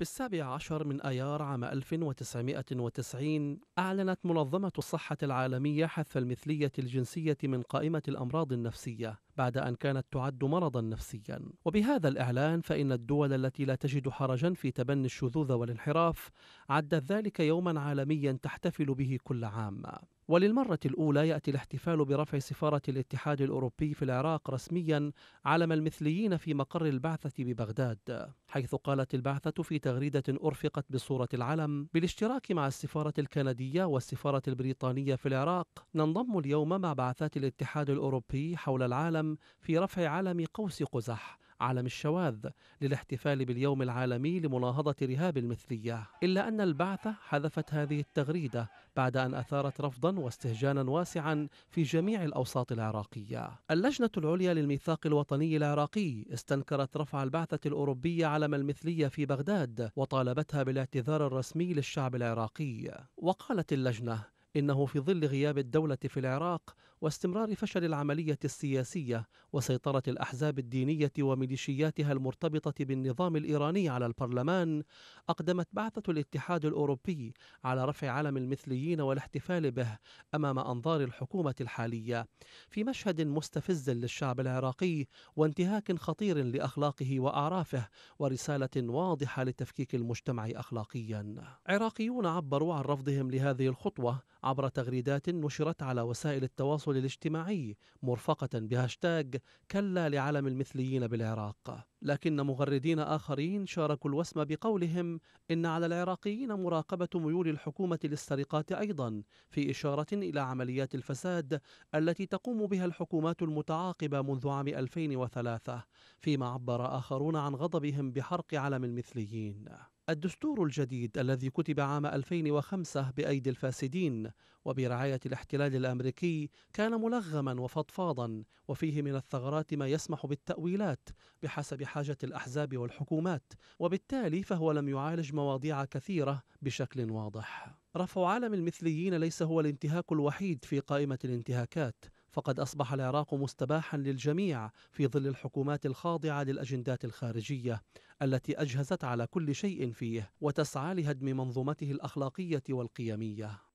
في السابع عشر من أيار عام 1990 أعلنت منظمة الصحة العالمية حذف المثلية الجنسية من قائمة الأمراض النفسية بعد أن كانت تعد مرضا نفسيا وبهذا الإعلان فإن الدول التي لا تجد حرجا في تبني الشذوذ والانحراف عدت ذلك يوما عالميا تحتفل به كل عام وللمرة الأولى يأتي الاحتفال برفع سفارة الاتحاد الأوروبي في العراق رسميا علم المثليين في مقر البعثة ببغداد حيث قالت البعثة في تغريدة أرفقت بصورة العلم بالاشتراك مع السفارة الكندية والسفارة البريطانية في العراق ننضم اليوم مع بعثات الاتحاد الأوروبي حول العالم في رفع علم قوس قزح علم الشواذ للاحتفال باليوم العالمي لمناهضة رهاب المثلية إلا أن البعثة حذفت هذه التغريدة بعد أن أثارت رفضا واستهجانا واسعا في جميع الأوساط العراقية اللجنة العليا للميثاق الوطني العراقي استنكرت رفع البعثة الأوروبية علم المثلية في بغداد وطالبتها بالاعتذار الرسمي للشعب العراقي وقالت اللجنة إنه في ظل غياب الدولة في العراق واستمرار فشل العملية السياسية وسيطرة الأحزاب الدينية وميليشياتها المرتبطة بالنظام الإيراني على البرلمان أقدمت بعثة الاتحاد الأوروبي على رفع علم المثليين والاحتفال به أمام أنظار الحكومة الحالية في مشهد مستفز للشعب العراقي وانتهاك خطير لأخلاقه وأعرافه ورسالة واضحة لتفكيك المجتمع أخلاقيا عراقيون عبروا عن رفضهم لهذه الخطوة عبر تغريدات نشرت على وسائل التواصل التواصل الاجتماعي مرفقة بهاشتاج كلا لعلم المثليين بالعراق لكن مغردين آخرين شاركوا الوسم بقولهم إن على العراقيين مراقبة ميول الحكومة للسرقات أيضا في إشارة إلى عمليات الفساد التي تقوم بها الحكومات المتعاقبة منذ عام 2003 فيما عبر آخرون عن غضبهم بحرق علم المثليين الدستور الجديد الذي كتب عام 2005 بأيدي الفاسدين وبرعاية الاحتلال الأمريكي كان ملغما وفضفاضا وفيه من الثغرات ما يسمح بالتأويلات بحسب حاجة الأحزاب والحكومات وبالتالي فهو لم يعالج مواضيع كثيرة بشكل واضح رفع علم المثليين ليس هو الانتهاك الوحيد في قائمة الانتهاكات فقد أصبح العراق مستباحا للجميع في ظل الحكومات الخاضعة للأجندات الخارجية التي أجهزت على كل شيء فيه وتسعى لهدم منظومته الأخلاقية والقيمية